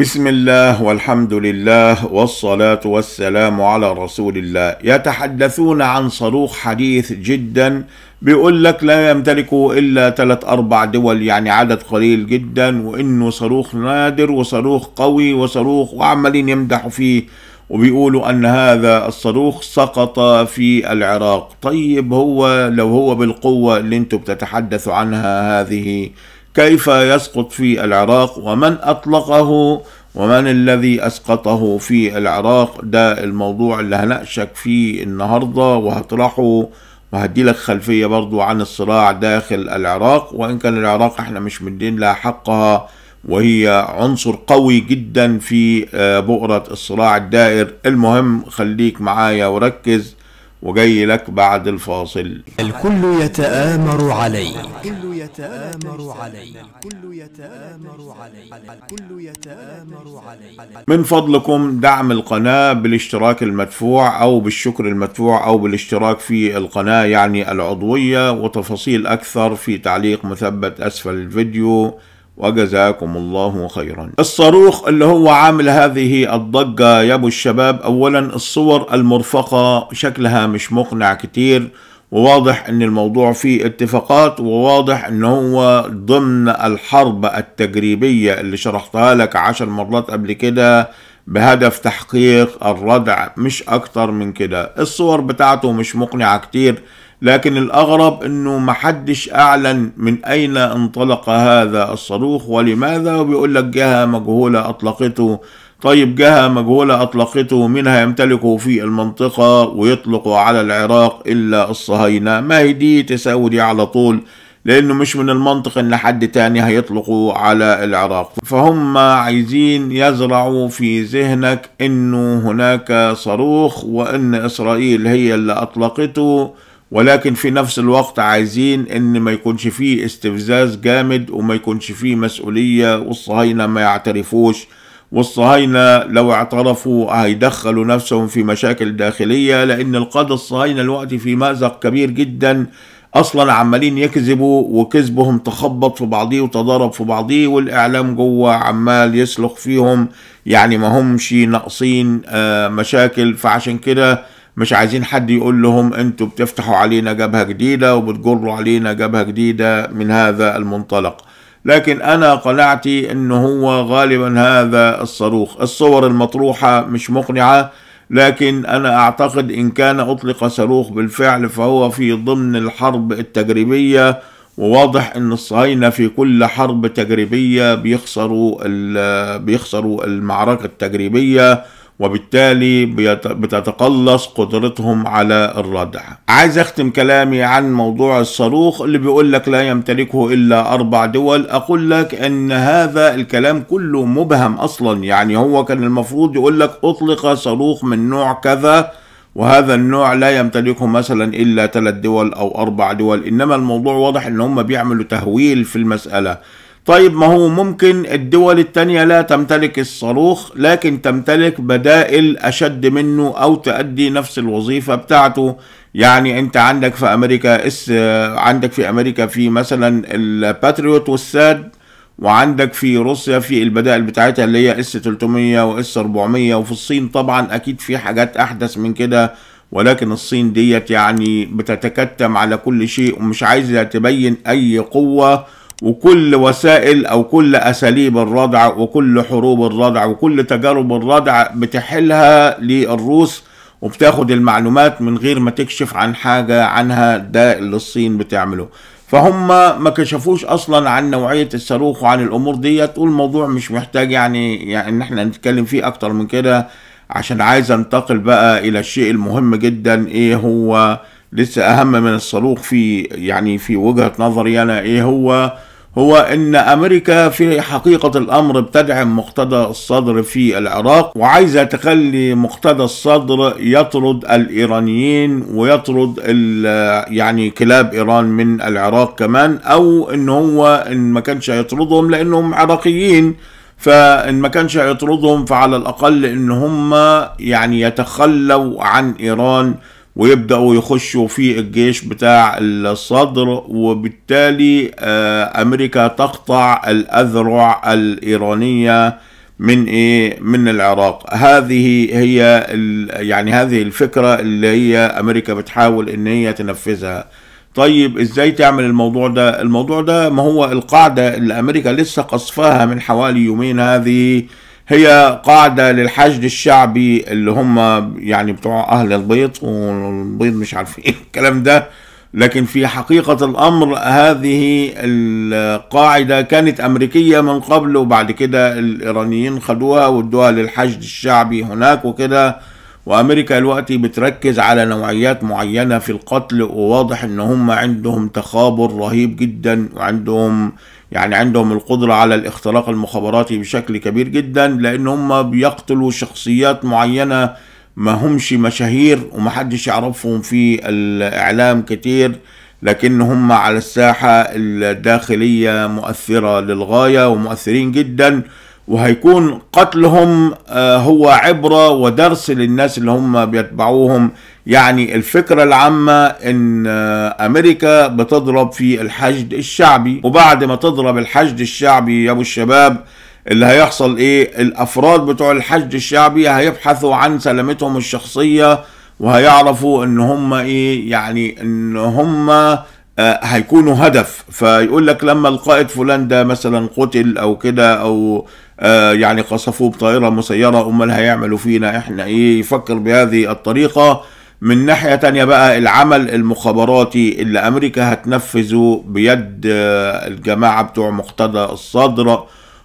بسم الله والحمد لله والصلاة والسلام على رسول الله يتحدثون عن صاروخ حديث جدا بيقول لك لا يمتلكه إلا ثلاث أربع دول يعني عدد قليل جدا وإنه صاروخ نادر وصاروخ قوي وصاروخ وعمالين يمدحوا فيه وبيقولوا أن هذا الصاروخ سقط في العراق طيب هو لو هو بالقوة اللي انتوا بتتحدثوا عنها هذه كيف يسقط في العراق ومن أطلقه ومن الذي أسقطه في العراق ده الموضوع اللي هنقشك فيه النهاردة وهطرحه وهدي لك خلفية برضو عن الصراع داخل العراق وإن كان العراق احنا مش مدين لها حقها وهي عنصر قوي جدا في آه، بؤرة الصراع الدائر المهم خليك معايا وركز وجاي لك بعد الفاصل الكل يتآمر عليك الكل يتآمر عليك الكل يتآمر عليك الكل يتآمر عليك من فضلكم دعم القناة بالاشتراك المدفوع أو بالشكر المدفوع أو بالاشتراك في القناة يعني العضوية وتفاصيل أكثر في تعليق مثبت أسفل الفيديو وجزاكم الله خيرا الصاروخ اللي هو عامل هذه الضجة يا ابو الشباب اولا الصور المرفقة شكلها مش مقنع كتير وواضح ان الموضوع فيه اتفاقات وواضح ان هو ضمن الحرب التجريبية اللي شرحتها لك عشر مرات قبل كده بهدف تحقيق الردع مش اكتر من كده الصور بتاعته مش مقنعة كتير لكن الأغرب أنه محدش أعلن من أين انطلق هذا الصاروخ ولماذا وبيقول لك جهة مجهولة أطلقته طيب جهة مجهولة أطلقته منها يمتلكه في المنطقة ويطلق على العراق إلا الصهاينة ما هي دي تساوي دي على طول لأنه مش من المنطق إن حد تاني هيطلقوا على العراق فهم عايزين يزرعوا في ذهنك إنه هناك صاروخ وإن إسرائيل هي اللي أطلقته ولكن في نفس الوقت عايزين ان ما يكونش فيه استفزاز جامد وما يكونش فيه مسؤولية والصهاينة ما يعترفوش والصهاينة لو اعترفوا هيدخلوا نفسهم في مشاكل داخلية لأن القادة الصهاينة الوقت في مأزق كبير جدا أصلا عمالين يكذبوا وكذبهم تخبط في بعضيه وتضارب في بعضيه والإعلام جوه عمال يسلخ فيهم يعني ما همش ناقصين آه، مشاكل فعشان كده مش عايزين حد يقول لهم انتوا بتفتحوا علينا جبهة جديدة وبتجروا علينا جبهة جديدة من هذا المنطلق لكن انا قناعتي ان هو غالبا هذا الصاروخ الصور المطروحة مش مقنعة لكن انا اعتقد ان كان اطلق صاروخ بالفعل فهو في ضمن الحرب التجريبية وواضح ان الصهاينة في كل حرب تجريبية بيخسروا بيخسروا المعركة التجريبية وبالتالي بتتقلص قدرتهم على الردع عايز اختم كلامي عن موضوع الصاروخ اللي بيقول لك لا يمتلكه الا اربع دول اقول لك ان هذا الكلام كله مبهم اصلا يعني هو كان المفروض يقول لك اطلق صاروخ من نوع كذا وهذا النوع لا يمتلكه مثلا الا ثلاث دول او اربع دول انما الموضوع واضح ان هم بيعملوا تهويل في المساله طيب ما هو ممكن الدول التانية لا تمتلك الصاروخ لكن تمتلك بدائل أشد منه أو تأدي نفس الوظيفة بتاعته يعني أنت عندك في أمريكا اس عندك في أمريكا في مثلا الباتريوت والساد وعندك في روسيا في البدائل بتاعتها اللي هي اس 300 واس 400 وفي الصين طبعا أكيد في حاجات أحدث من كده ولكن الصين ديت يعني بتتكتم على كل شيء ومش عايزة تبين أي قوة وكل وسائل او كل اساليب الردع وكل حروب الردع وكل تجارب الردع بتحلها للروس وبتاخد المعلومات من غير ما تكشف عن حاجة عنها ده اللي الصين بتعمله فهم ما كشفوش اصلا عن نوعية الصاروخ وعن الامور ديت والموضوع مش محتاج يعني يعني ان احنا نتكلم فيه اكتر من كده عشان عايز انتقل بقى الى الشيء المهم جدا ايه هو لسه اهم من الصاروخ في يعني في وجهة نظري انا ايه هو هو ان امريكا في حقيقه الامر بتدعم مقتدى الصدر في العراق وعايزه تخلي مقتدى الصدر يطرد الايرانيين ويطرد يعني كلاب ايران من العراق كمان او ان هو ان ما كانش هيطردهم لانهم عراقيين فان ما كانش هيطردهم فعلى الاقل ان هم يعني يتخلوا عن ايران ويبداوا يخشوا في الجيش بتاع الصدر وبالتالي آه، امريكا تقطع الاذرع الايرانيه من ايه من العراق هذه هي يعني هذه الفكره اللي هي امريكا بتحاول ان هي تنفذها طيب ازاي تعمل الموضوع ده الموضوع ده ما هو القاعده اللي امريكا لسه قصفاها من حوالي يومين هذه هي قاعدة للحشد الشعبي اللي هم يعني بتوع أهل البيض والبيض مش عارفين إيه الكلام ده لكن في حقيقة الأمر هذه القاعدة كانت أمريكية من قبل وبعد كده الإيرانيين خدوها وادوها للحشد الشعبي هناك وكده وأمريكا دلوقتي بتركز على نوعيات معينة في القتل وواضح إن هم عندهم تخابر رهيب جدا وعندهم يعني عندهم القدرة على الاختراق المخابراتي بشكل كبير جدا لأن هم بيقتلوا شخصيات معينة ما همش مشاهير ومحدش يعرفهم في الإعلام كتير لكن هم على الساحة الداخلية مؤثرة للغاية ومؤثرين جداً وهيكون قتلهم آه، هو عبرة ودرس للناس اللي هم بيتبعوهم يعني الفكرة العامة ان آه، امريكا بتضرب في الحشد الشعبي وبعد ما تضرب الحشد الشعبي يا ابو الشباب اللي هيحصل ايه الافراد بتوع الحشد الشعبي هيبحثوا عن سلامتهم الشخصية وهيعرفوا ان هم ايه يعني ان هم آه، هيكونوا هدف فيقول لك لما القائد فلان ده مثلا قتل او كده او آه، يعني قصفوه بطائره مسيره امال هيعملوا فينا احنا ايه يفكر بهذه الطريقه من ناحيه تانية بقى العمل المخابراتي اللي امريكا هتنفذه بيد آه، الجماعه بتوع مقتدى الصدر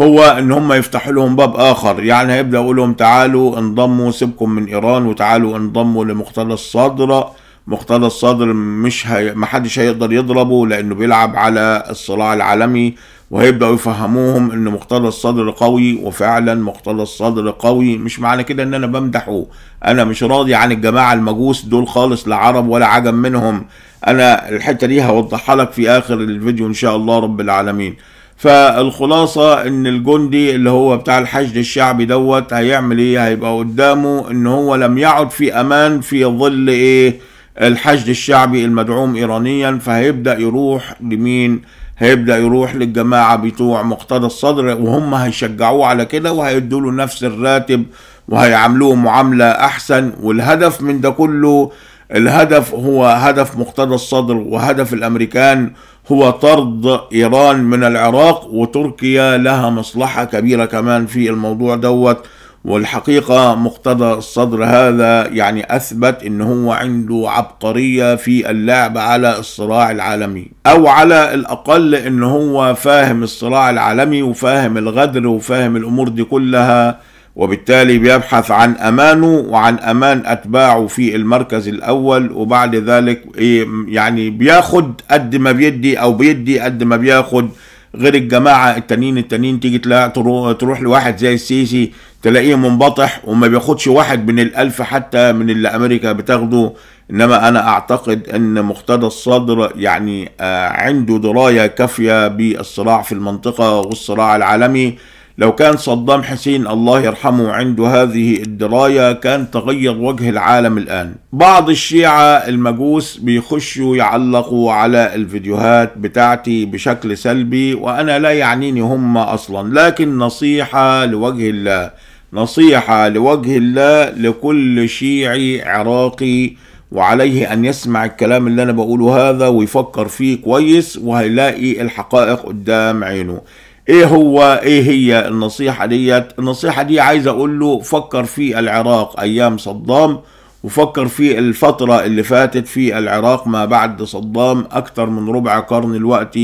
هو ان هم يفتحوا لهم باب اخر يعني هيبدا يقول لهم تعالوا انضموا سيبكم من ايران وتعالوا انضموا لمقتدى الصدر مختلط الصدر مش هي... ما حدش هيقدر يضربه لانه بيلعب على الصراع العالمي وهيبداوا يفهموهم ان مختلط الصدر قوي وفعلا مختلط الصدر قوي مش معنى كده ان انا بمدحه انا مش راضي عن الجماعه المجوس دول خالص لا عرب ولا عجم منهم انا الحته دي هوضحها لك في اخر الفيديو ان شاء الله رب العالمين فالخلاصة ان الجندي اللي هو بتاع الحشد الشعبي دوت هيعمل ايه هيبقى قدامه ان هو لم يعد في امان في ظل ايه الحشد الشعبي المدعوم إيرانيا فهيبدأ يروح لمين هيبدأ يروح للجماعة بتوع مقتدى الصدر وهم هيشجعوه على كده وهيدوا له نفس الراتب وهيعاملوه معاملة أحسن والهدف من ده كله الهدف هو هدف مقتدى الصدر وهدف الأمريكان هو طرد إيران من العراق وتركيا لها مصلحة كبيرة كمان في الموضوع دوت والحقيقة مقتضى الصدر هذا يعني أثبت إن هو عنده عبقرية في اللعب على الصراع العالمي أو على الأقل إن هو فاهم الصراع العالمي وفاهم الغدر وفاهم الأمور دي كلها وبالتالي بيبحث عن أمانه وعن أمان أتباعه في المركز الأول وبعد ذلك إيه يعني بياخد قد ما بيدي أو بيدي قد ما بياخد غير الجماعة التانيين التانيين تيجي تلاقي تروح لواحد زي السيسي تلاقيه منبطح وما بياخدش واحد من الألف حتى من اللي أمريكا بتاخده إنما أنا أعتقد أن مقتدى الصدر يعني آه، عنده دراية كافية بالصراع في المنطقة والصراع العالمي لو كان صدام حسين الله يرحمه عنده هذه الدراية كان تغير وجه العالم الآن بعض الشيعة المجوس بيخشوا يعلقوا على الفيديوهات بتاعتي بشكل سلبي وأنا لا يعنيني هم أصلا لكن نصيحة لوجه الله نصيحة لوجه الله لكل شيعي عراقي وعليه أن يسمع الكلام اللي أنا بقوله هذا ويفكر فيه كويس وهيلاقي الحقائق قدام عينه ايه هو ايه هي النصيحة ديت النصيحة دي عايز اقول له فكر في العراق ايام صدام وفكر في الفترة اللي فاتت في العراق ما بعد صدام اكتر من ربع قرن الوقت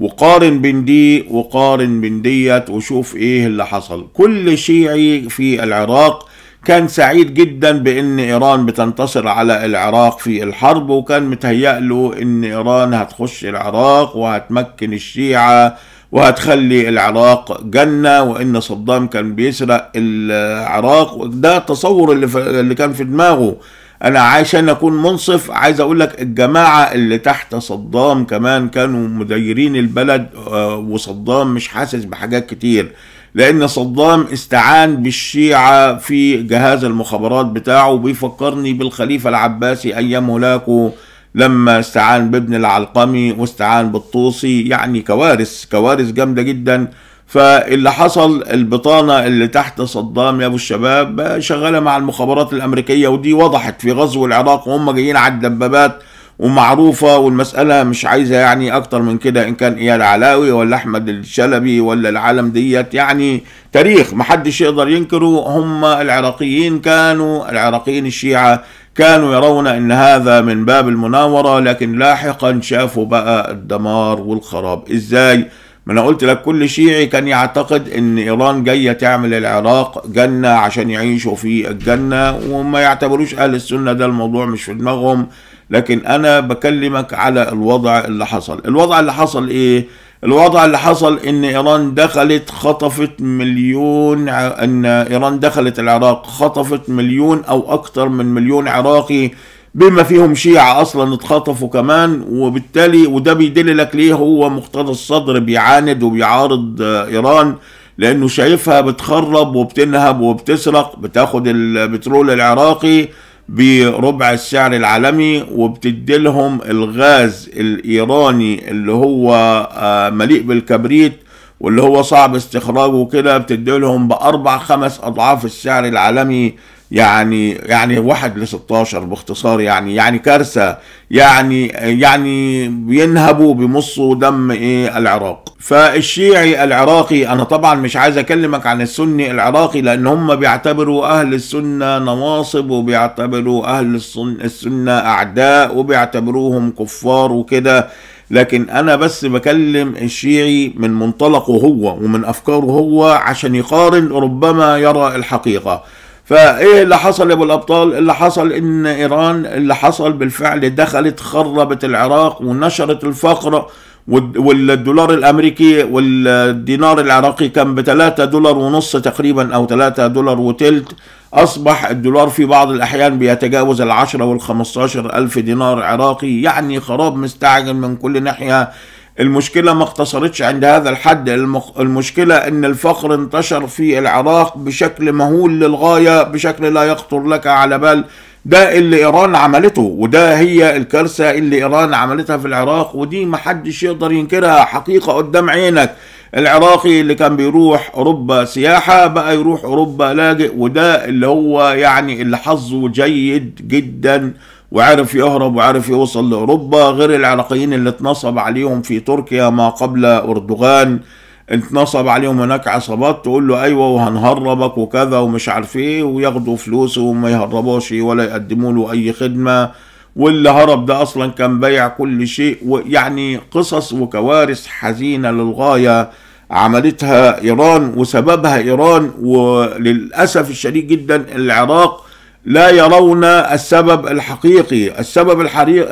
وقارن بين دي وقارن بين ديت وشوف ايه اللي حصل كل شيعي في العراق كان سعيد جدا بان ايران بتنتصر على العراق في الحرب وكان متهيأ له ان ايران هتخش العراق وهتمكن الشيعة وهتخلي العراق جنة وان صدام كان بيسرق العراق ده التصور اللي, اللي كان في دماغه انا عشان اكون منصف عايز اقول لك الجماعه اللي تحت صدام كمان كانوا مديرين البلد آه، وصدام مش حاسس بحاجات كتير لان صدام استعان بالشيعه في جهاز المخابرات بتاعه بيفكرني بالخليفه العباسي ايام هلاكه لما استعان بابن العلقمي واستعان بالطوسي يعني كوارث كوارث جامده جدا فاللي حصل البطانه اللي تحت صدام يا ابو الشباب شغاله مع المخابرات الامريكيه ودي وضحت في غزو العراق وهم جايين على الدبابات ومعروفة والمسألة مش عايزة يعني أكتر من كده إن كان إياد علاوي ولا أحمد الشلبي ولا العالم ديت يعني تاريخ محدش يقدر ينكره هم العراقيين كانوا العراقيين الشيعة كانوا يرون ان هذا من باب المناوره لكن لاحقا شافوا بقى الدمار والخراب ازاي ما انا قلت لك كل شيعي كان يعتقد ان ايران جايه تعمل العراق جنه عشان يعيشوا في الجنه وما يعتبروش اهل السنه ده الموضوع مش في دماغهم لكن انا بكلمك على الوضع اللي حصل الوضع اللي حصل ايه الوضع اللي حصل ان ايران دخلت خطفت مليون ان ايران دخلت العراق خطفت مليون او اكتر من مليون عراقي بما فيهم شيعة أصلا اتخطفوا كمان وبالتالي وده بيدل لك ليه هو مقتضى الصدر بيعاند وبيعارض آه، إيران لأنه شايفها بتخرب وبتنهب وبتسرق بتاخد البترول العراقي بربع السعر العالمي وبتديلهم الغاز الإيراني اللي هو آه، مليء بالكبريت واللي هو صعب استخراجه كده بتديلهم بأربع خمس أضعاف السعر العالمي يعني يعني واحد ل 16 باختصار يعني يعني كارثه يعني يعني بينهبوا بمصوا دم ايه العراق فالشيعي العراقي انا طبعا مش عايز اكلمك عن السني العراقي لان هم بيعتبروا اهل السنه نواصب وبيعتبروا اهل السنه اعداء وبيعتبروهم كفار وكده لكن انا بس بكلم الشيعي من منطلقه هو ومن افكاره هو عشان يقارن ربما يرى الحقيقه فايه اللي حصل يا ابو الابطال اللي حصل ان ايران اللي حصل بالفعل دخلت خربت العراق ونشرت الفقر والدولار الامريكي والدينار العراقي كان ب 3 دولار ونص تقريبا او 3 دولار وتلت اصبح الدولار في بعض الاحيان بيتجاوز ال 10 وال 15 الف دينار عراقي يعني خراب مستعجل من كل ناحيه المشكلة ما اقتصرتش عند هذا الحد المشكلة ان الفقر انتشر في العراق بشكل مهول للغاية بشكل لا يخطر لك على بال ده اللي ايران عملته وده هي الكارثة اللي ايران عملتها في العراق ودي ما حدش يقدر ينكرها حقيقة قدام عينك العراقي اللي كان بيروح اوروبا سياحه بقى يروح اوروبا لاجئ وده اللي هو يعني اللي حظه جيد جدا وعرف يهرب وعرف يوصل لأوروبا غير العراقيين اللي اتنصب عليهم في تركيا ما قبل أردوغان اتنصب عليهم هناك عصابات تقول له ايوه وهنهربك وكذا ومش عارف ايه وياخدوا فلوسه وما يهربوش ولا يقدموا له اي خدمه واللي هرب ده اصلا كان بيع كل شيء ويعني قصص وكوارث حزينه للغايه عملتها ايران وسببها ايران وللاسف الشديد جدا العراق لا يرون السبب الحقيقي السبب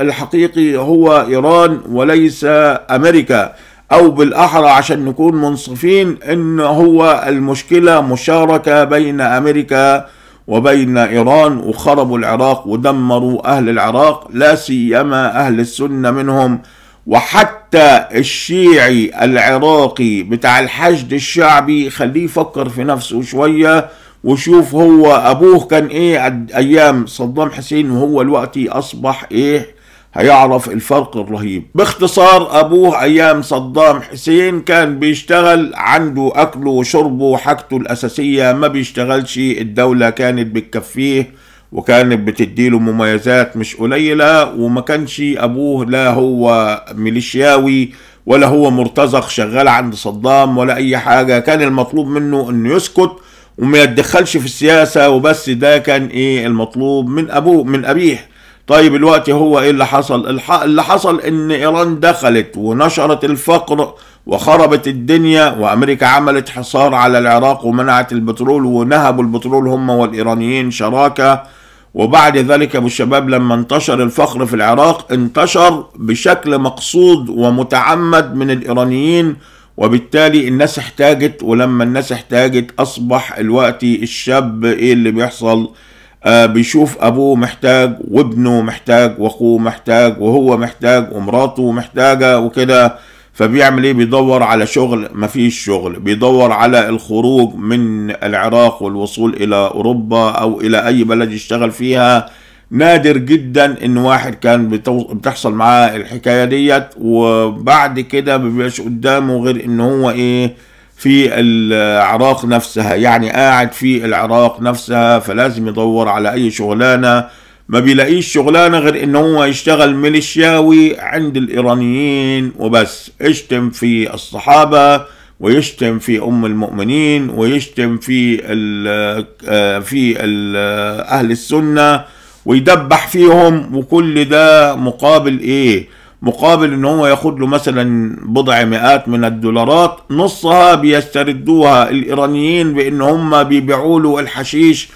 الحقيقي هو إيران وليس أمريكا أو بالأحرى عشان نكون منصفين إن هو المشكلة مشاركة بين أمريكا وبين إيران وخربوا العراق ودمروا أهل العراق لا سيما أهل السنة منهم وحتى الشيعي العراقي بتاع الحشد الشعبي خليه يفكر في نفسه شويه وشوف هو ابوه كان ايه ايام صدام حسين وهو دلوقتي اصبح ايه هيعرف الفرق الرهيب باختصار ابوه ايام صدام حسين كان بيشتغل عنده اكله وشربه وحاجته الاساسيه ما بيشتغلش الدوله كانت بتكفيه وكانت بتديله مميزات مش قليله وما كانش ابوه لا هو ميليشياوي ولا هو مرتزق شغال عند صدام ولا اي حاجه كان المطلوب منه انه يسكت وما يتدخلش في السياسة وبس ده كان ايه المطلوب من ابوه من ابيه طيب الوقت هو ايه اللي حصل اللي حصل ان ايران دخلت ونشرت الفقر وخربت الدنيا وامريكا عملت حصار على العراق ومنعت البترول ونهبوا البترول هم والايرانيين شراكه وبعد ذلك ابو الشباب لما انتشر الفقر في العراق انتشر بشكل مقصود ومتعمد من الايرانيين وبالتالي الناس احتاجت ولما الناس احتاجت اصبح الوقت الشاب ايه اللي بيحصل آه بيشوف ابوه محتاج وابنه محتاج واخوه محتاج وهو محتاج ومراته محتاجه وكده فبيعمل ايه بيدور على شغل مفيش شغل بيدور على الخروج من العراق والوصول الى اوروبا او الى اي بلد يشتغل فيها نادر جدا ان واحد كان بتحصل معاه الحكايه ديت وبعد كده مبيبقاش قدامه غير ان هو ايه في العراق نفسها يعني قاعد في العراق نفسها فلازم يدور على اي شغلانه ما بيلاقيش شغلانه غير ان هو يشتغل ميليشياوي عند الايرانيين وبس اشتم في الصحابه ويشتم في ام المؤمنين ويشتم في الـ آه، في الـ آه، اهل السنه ويدبح فيهم وكل ده مقابل ايه مقابل ان هو ياخد له مثلا بضع مئات من الدولارات نصها بيستردوها الايرانيين بان هم بيبيعوا له الحشيش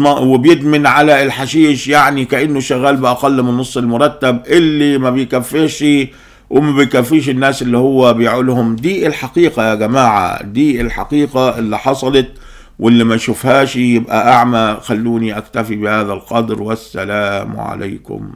وبيدمن على الحشيش يعني كانه شغال باقل من نص المرتب اللي ما بيكفيش وما بيكفيش الناس اللي هو بيعولهم دي الحقيقه يا جماعه دي الحقيقه اللي حصلت واللي ما شوفهاش يبقى أعمى خلوني أكتفي بهذا القدر والسلام عليكم